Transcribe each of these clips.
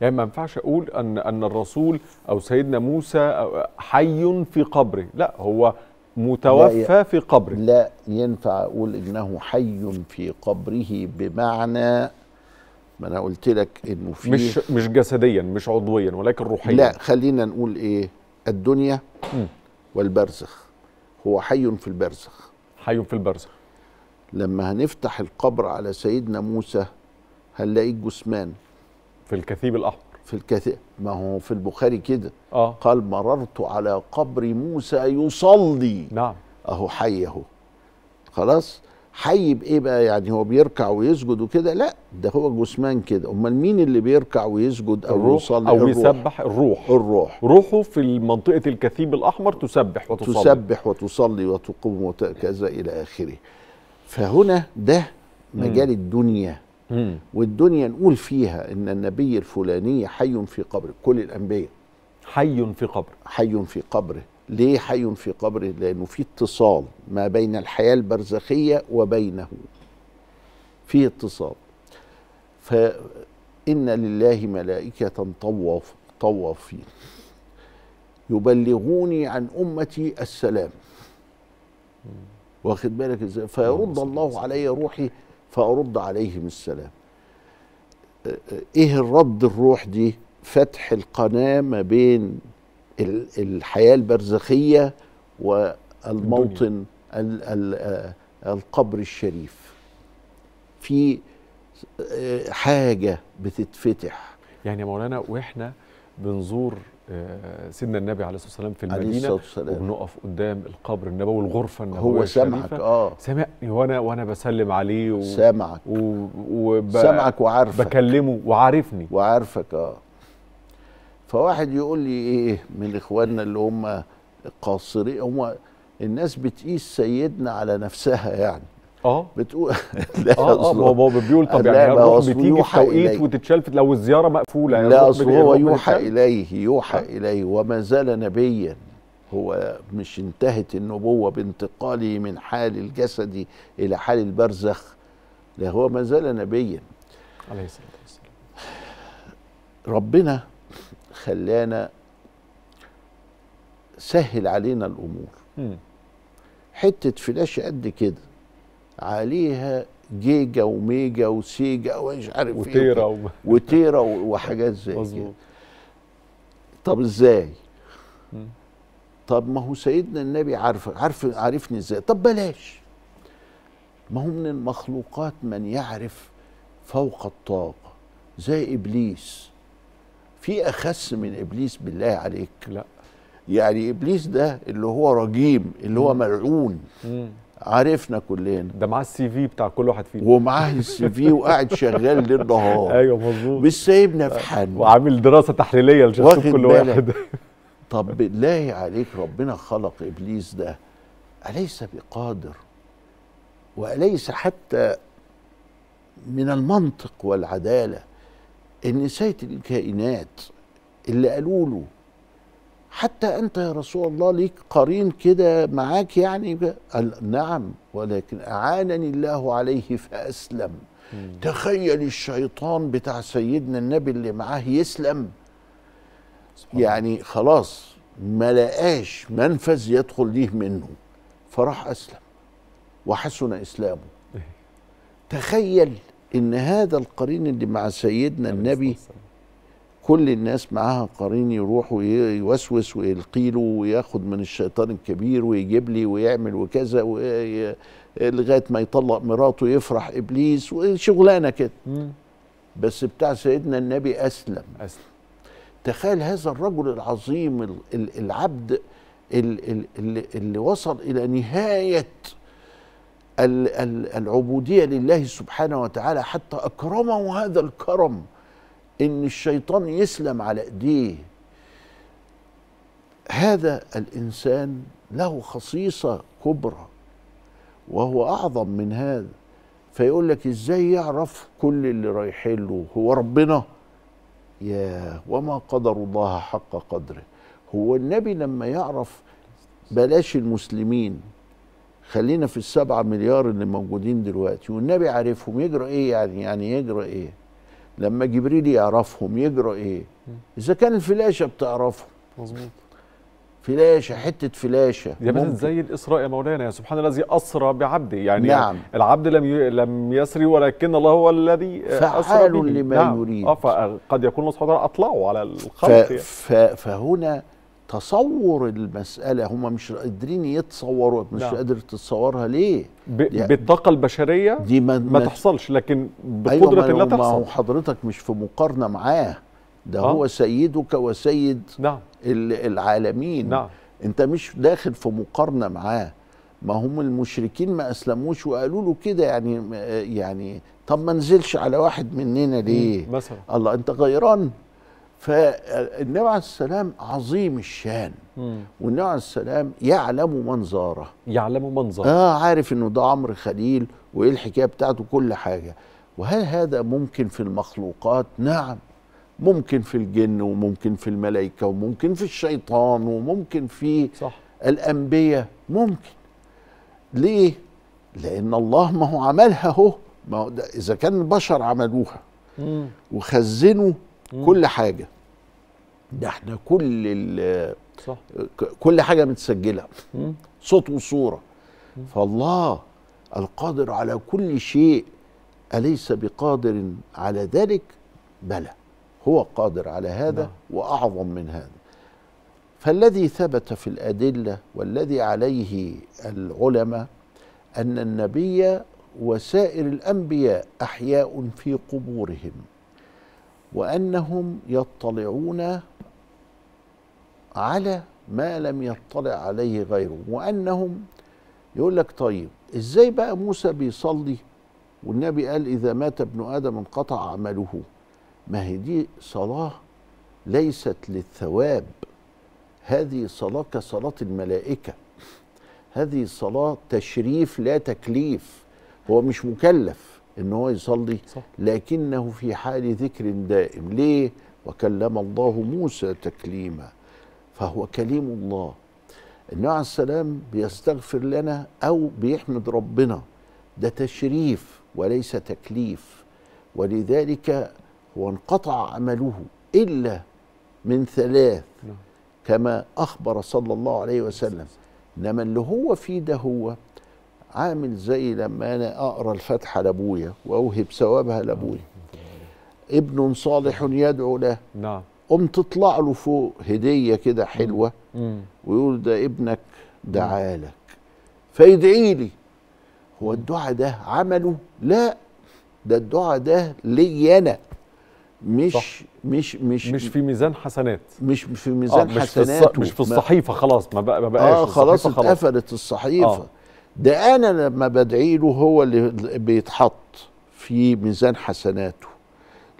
يعني ما ينفعش اقول ان ان الرسول او سيدنا موسى حي في قبره لا هو متوفى لا في قبره لا ينفع اقول انه حي في قبره بمعنى ما انا قلت لك انه في مش مش جسديا مش عضويا ولكن روحيا لا خلينا نقول ايه الدنيا م. والبرزخ هو حي في البرزخ حي في البرزخ لما هنفتح القبر على سيدنا موسى هنلاقيه جثمان في الكثيب الأحمر في الكثيب ما هو في البخاري كده آه. قال مررت على قبر موسى يصلي نعم أهو حي أهو خلاص حي بإيه بقى يعني هو بيركع ويسجد وكده لا ده هو جسمان كده أمال مين اللي بيركع ويسجد أو الروح يصلي أو يسبح الروح الروح روحه في منطقة الكثيب الأحمر تسبح وتصلي تسبح وتصلي وتقوم وكذا إلى آخره فهنا ده مجال الدنيا والدنيا نقول فيها ان النبي الفلاني حي في قبره كل الانبياء حي في قبره حي في قبره ليه حي في قبره لانه في اتصال ما بين الحياه البرزخيه وبينه في اتصال فان لله ملائكه طواف طوافين يبلغوني عن امتي السلام واخد بالك ازاي فيرد الله علي روحي فأرد عليهم السلام إيه الرد الروح دي فتح القناة ما بين الحياة البرزخية والموطن آه، القبر الشريف في آه، حاجة بتتفتح يعني يا مولانا وإحنا بنزور آه، سيدنا النبي عليه الصلاه والسلام في المدينه وبنقف قدام القبر النبوي الغرفه النبويه هو سامعك اه سامعني وانا وانا بسلم عليه و... سامعك و... وب... سامعك وعارفك بكلمه وعارفني وعارفك اه فواحد يقول لي ايه من اخواننا اللي هم قاصرين هم الناس بتقيس سيدنا على نفسها يعني اه بتقول اه اه ما هو بيقول طب يعني الروح بتيجي التوقيت توقيت وتتشال لو الزياره مقفوله يعني لا اصل هو يوحى اليه يوحى آه. اليه وما زال نبيا هو مش انتهت النبوه بانتقاله من حال الجسد الى حال البرزخ لا هو ما زال نبيا عليه الصلاه والسلام ربنا خلانا سهل علينا الامور حته فلاش قد كده عليها جيجا وميجا وسيجا ومش عارف وتيرا ايه وتيرا وتيرا وحاجات زي كده طب ازاي؟ طب ما هو سيدنا النبي عارف عارف عارفني ازاي؟ طب بلاش ما هو من المخلوقات من يعرف فوق الطاقة زي ابليس في اخس من ابليس بالله عليك لا يعني ابليس ده اللي هو رجيم اللي هو ملعون عارفنا كلنا ده معاه السي في بتاع كل واحد فينا ومعاه السي في وقاعد شغال ليل نهار ايوه مظبوط مش سايبنا في حالنا وعامل دراسه تحليليه لشخصيه كل واحد طب بالله عليك ربنا خلق ابليس ده اليس بقادر واليس حتى من المنطق والعداله ان سيد الكائنات اللي قالوا له حتى انت يا رسول الله ليك قرين كده معاك يعني قال نعم ولكن اعانني الله عليه فاسلم مم. تخيل الشيطان بتاع سيدنا النبي اللي معاه يسلم يعني خلاص ما لقاش منفذ يدخل ليه منه فراح اسلم وحسن اسلامه إيه. تخيل ان هذا القرين اللي مع سيدنا النبي كل الناس معاها قرين يروح ويوسوس ويلقي له وياخد من الشيطان الكبير ويجيب لي ويعمل وكذا وي... لغايه ما يطلق مراته يفرح ابليس وشغلانه كده بس بتاع سيدنا النبي اسلم اسلم تخيل هذا الرجل العظيم العبد اللي, اللي وصل الى نهايه العبوديه لله سبحانه وتعالى حتى اكرمه هذا الكرم ان الشيطان يسلم على ايديه هذا الانسان له خصيصه كبرى وهو اعظم من هذا فيقول لك ازاي يعرف كل اللي رايحين له هو ربنا يا وما قدر الله حق قدره هو النبي لما يعرف بلاش المسلمين خلينا في السبعة مليار اللي موجودين دلوقتي والنبي عارفهم يجرى ايه يعني يعني يجرى ايه لما جبريل يعرفهم يجرى ايه اذا كان الفلاشه بتعرفهم مظبوط فلاشه حته فلاشه يا مثل زي الاسراء يا مولانا يا سبحان الذي اسرى بعبده يعني نعم. العبد لم ي... لم يسري ولكن الله هو الذي اسرى فعال لما نعم. يريد اه فقد يكون الله سبحانه وتعالى اطلعه على الخلق ف... ف... فهنا تصور المساله هم مش قادرين يتصوروا مش نعم. قادر تتصورها ليه ب... يعني بالطاقه البشريه دي ما, ما, تحصلش لكن أيوة، بقدره أيوة لا تحصل ما هو حضرتك مش في مقارنه معاه ده آه. هو سيدك وسيد نعم. العالمين نعم. انت مش داخل في مقارنه معاه ما هم المشركين ما اسلموش وقالوا له كده يعني يعني طب ما نزلش على واحد مننا ليه مثلا الله انت غيران فالنبي عليه السلام عظيم الشان والنبي عليه السلام يعلم منظاره يعلم منظاره اه عارف انه ده عمرو خليل وايه الحكايه بتاعته كل حاجه وهل هذا ممكن في المخلوقات نعم ممكن في الجن وممكن في الملائكه وممكن في الشيطان وممكن في صح. الانبياء ممكن ليه لان الله ما هو عملها اهو ما هو اذا كان البشر عملوها مم. وخزنوا مم. كل حاجه ده احنا كل ال صح. كل حاجه متسجله صوت وصوره مم. فالله القادر على كل شيء اليس بقادر على ذلك بلى هو قادر على هذا نعم. واعظم من هذا فالذي ثبت في الادله والذي عليه العلماء ان النبي وسائر الانبياء احياء في قبورهم وانهم يطلعون على ما لم يطلع عليه غيرهم وانهم يقول لك طيب ازاي بقى موسى بيصلي والنبي قال اذا مات ابن ادم انقطع عمله ما هي دي صلاه ليست للثواب هذه صلاه كصلاه الملائكه هذه صلاه تشريف لا تكليف هو مش مكلف ان هو يصلي صح. لكنه في حال ذكر دائم ليه وكلم الله موسى تكليما فهو كليم الله النبي عليه السلام بيستغفر لنا او بيحمد ربنا ده تشريف وليس تكليف ولذلك هو انقطع عمله الا من ثلاث نعم. كما اخبر صلى الله عليه وسلم انما اللي هو فيه ده هو عامل زي لما انا اقرا الفاتحه لابويا واوهب ثوابها لابويا ابن صالح يدعو له نعم قم تطلع له فوق هديه كده حلوه ويقول ده ابنك لك فيدعي لي هو الدعاء ده عمله لا ده الدعاء ده لي انا مش صح. مش مش مش في ميزان حسنات مش في آه، ميزان آه حسنات مش في, الص... مش في الصحيفه خلاص ما بقاش اه خلاص اتقفلت الصحيفه آه. ده انا لما بدعي له هو اللي بيتحط في ميزان حسناته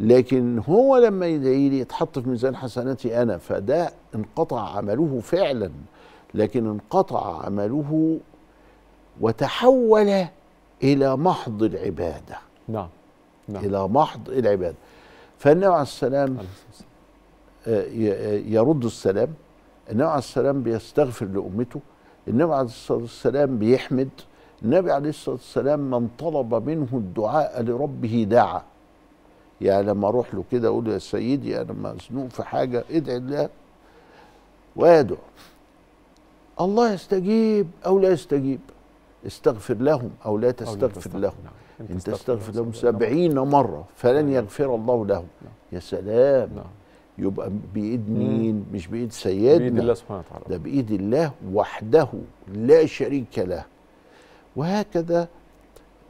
لكن هو لما يدعي لي يتحط في ميزان حسناتي انا فده انقطع عمله فعلا لكن انقطع عمله وتحول الى محض العباده نعم نعم الى محض العباده فالنبي عليه السلام آه، آه، يرد السلام النبي عليه السلام بيستغفر لامته النبي عليه الصلاة والسلام بيحمد النبي عليه الصلاة والسلام من طلب منه الدعاء لربه دعا يعني لما أروح له كده أقول يا سيدي أنا مزنوق في حاجة ادعي الله وادعو الله يستجيب أو لا يستجيب استغفر لهم أو لا تستغفر أو لهم انت تستغفر لهم سبعين مرة فلن نعم. يغفر الله لهم نعم. يا سلام نعم. يبقى بايد مين مش بايد سيدنا بايد الله سبحانه وتعالى ده بايد الله وحده لا شريك له وهكذا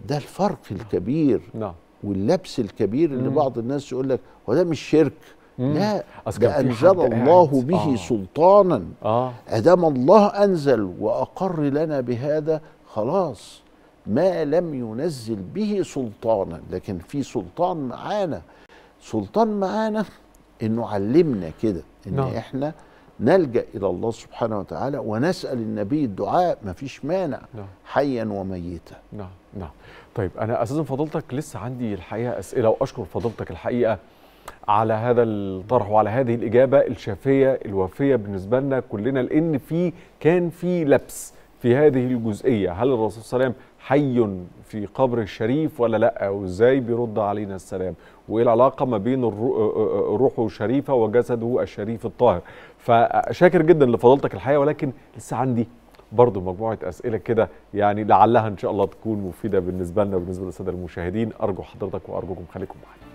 ده الفرق الكبير نعم واللبس الكبير اللي بعض الناس يقول لك هو ده مش شرك لا ده انزل الله قاعد. به آه. سلطانا آه. ادام الله انزل واقر لنا بهذا خلاص ما لم ينزل به سلطانا لكن في سلطان معانا سلطان معانا انه علمنا كده ان نعم. احنا نلجا الى الله سبحانه وتعالى ونسال النبي الدعاء ما فيش مانع نعم. حيا وميتا نعم نعم طيب انا اساسا فضلتك لسه عندي الحقيقه اسئله واشكر فضلتك الحقيقه على هذا الطرح وعلى هذه الاجابه الشافيه الوافيه بالنسبه لنا كلنا لان في كان في لبس في هذه الجزئيه هل الرسول صلى الله عليه وسلم حي في قبر الشريف ولا لا وازاي بيرد علينا السلام وايه العلاقه ما بين روحه الشريفه وجسده الشريف الطاهر فشاكر جدا لفضلتك الحقيقه ولكن لسه عندي برضه مجموعه اسئله كده يعني لعلها ان شاء الله تكون مفيده بالنسبه لنا وبالنسبه للساده المشاهدين ارجو حضرتك وارجوكم خليكم معانا